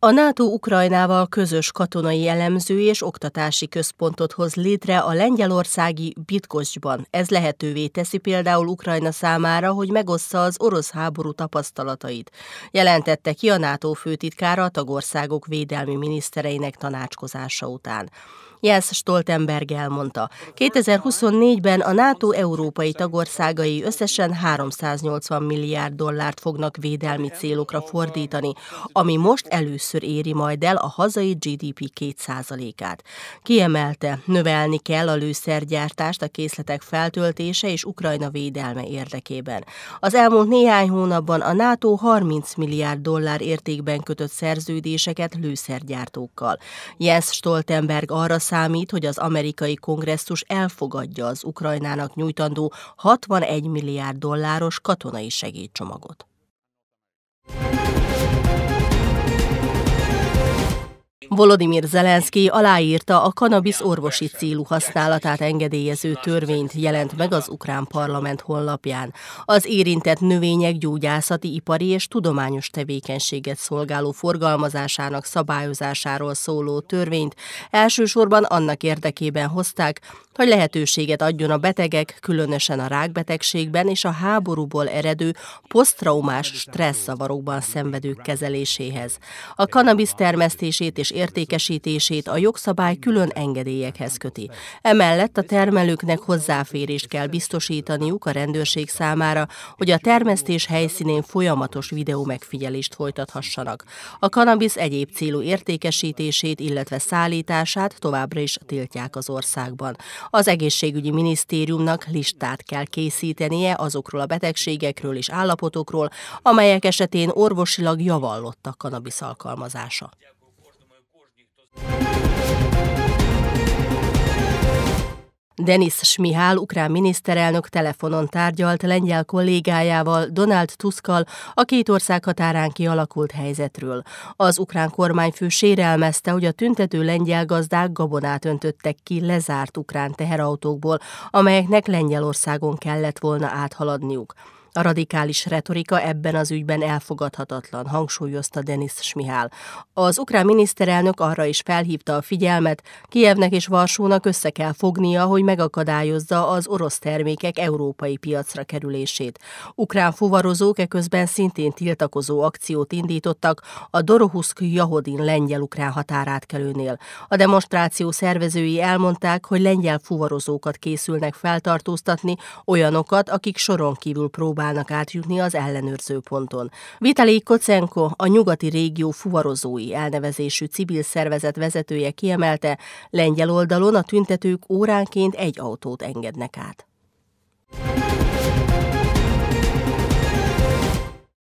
A NATO Ukrajnával közös katonai elemző és oktatási központot hoz létre a lengyelországi Bitkoszban. Ez lehetővé teszi például Ukrajna számára, hogy megossza az orosz háború tapasztalatait, jelentette ki a NATO főtitkára a tagországok védelmi minisztereinek tanácskozása után. Jens Stoltenberg elmondta, 2024-ben a NATO európai tagországai összesen 380 milliárd dollárt fognak védelmi célokra fordítani, ami most először először éri majd el a hazai GDP 2%-át. Kiemelte, növelni kell a lőszergyártást, a készletek feltöltése és Ukrajna védelme érdekében. Az elmúlt néhány hónapban a NATO 30 milliárd dollár értékben kötött szerződéseket lőszergyártókkal. Jens Stoltenberg arra számít, hogy az amerikai kongresszus elfogadja az Ukrajnának nyújtandó 61 milliárd dolláros katonai segédcsomagot. Volodymyr Zelenszky aláírta a kanabisz orvosi célú használatát engedélyező törvényt jelent meg az ukrán parlament honlapján. Az érintett növények gyógyászati, ipari és tudományos tevékenységet szolgáló forgalmazásának szabályozásáról szóló törvényt elsősorban annak érdekében hozták, hogy lehetőséget adjon a betegek, különösen a rákbetegségben és a háborúból eredő posztraumás stresszavarokban szenvedők kezeléséhez. A kanabisz termesztését és értékesítését a jogszabály külön engedélyekhez köti. Emellett a termelőknek hozzáférést kell biztosítaniuk a rendőrség számára, hogy a termesztés helyszínén folyamatos videó megfigyelést folytathassanak. A kanabisz egyéb célú értékesítését, illetve szállítását továbbra is tiltják az országban. Az egészségügyi minisztériumnak listát kell készítenie azokról a betegségekről és állapotokról, amelyek esetén orvosilag javallott a kanabisz alkalmazása. Denis Smihál, ukrán miniszterelnök telefonon tárgyalt lengyel kollégájával, Donald Tuskal, a két ország határán kialakult helyzetről. Az ukrán kormányfő sérelmezte, hogy a tüntető lengyel gazdák gabonát öntöttek ki lezárt ukrán teherautókból, amelyeknek Lengyelországon kellett volna áthaladniuk. A radikális retorika ebben az ügyben elfogadhatatlan, hangsúlyozta Denis Smihál. Az ukrán miniszterelnök arra is felhívta a figyelmet, Kijevnek és Varsónak össze kell fognia, hogy megakadályozza az orosz termékek európai piacra kerülését. Ukrán fuvarozók eközben szintén tiltakozó akciót indítottak a Dorohuszk-Jahodin lengyel-ukrán határátkelőnél. A demonstráció szervezői elmondták, hogy lengyel fuvarozókat készülnek feltartóztatni, olyanokat, akik soron kívül próbálnak próbálnak átjutni az ellenőrző ponton. Vitali Kocenko, a nyugati régió fuvarozói elnevezésű civil szervezet vezetője kiemelte, lengyel oldalon a tüntetők óránként egy autót engednek át.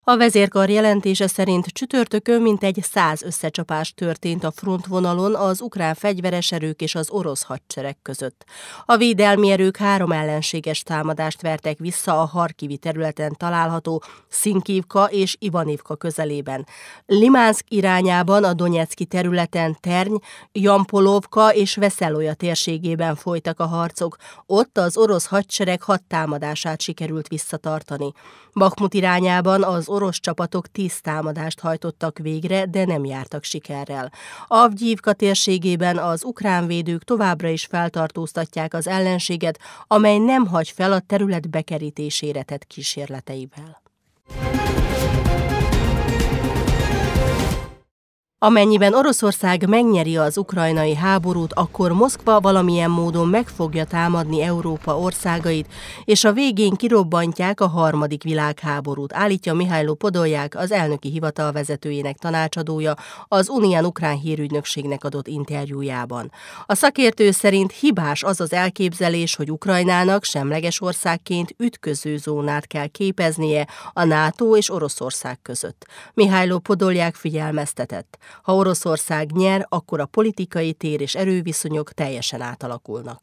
A vezérkar jelentése szerint csütörtökön mintegy száz összecsapás történt a frontvonalon az ukrán fegyveres erők és az orosz hadsereg között. A védelmi erők három ellenséges támadást vertek vissza a Harkivi területen található Szinkívka és Ivanivka közelében. Limánszk irányában a Donetszki területen Terny, Jampolovka és Veszelója térségében folytak a harcok. Ott az orosz hadsereg hat támadását sikerült visszatartani. Bakmut irányában az orosz csapatok tíz támadást hajtottak végre, de nem jártak sikerrel. Avgyívka térségében az ukrán védők továbbra is feltartóztatják az ellenséget, amely nem hagy fel a terület bekerítésére tett kísérleteivel. Amennyiben Oroszország megnyeri az ukrajnai háborút, akkor Moszkva valamilyen módon meg fogja támadni Európa országait, és a végén kirobbantják a harmadik világháborút, állítja Mihályló Podolják, az elnöki hivatal vezetőjének tanácsadója az Unián Ukrán hírügynökségnek adott interjújában. A szakértő szerint hibás az az elképzelés, hogy Ukrajnának semleges országként ütköző zónát kell képeznie a NATO és Oroszország között. Mihályló Podolják figyelmeztetett. Ha Oroszország nyer, akkor a politikai tér és erőviszonyok teljesen átalakulnak.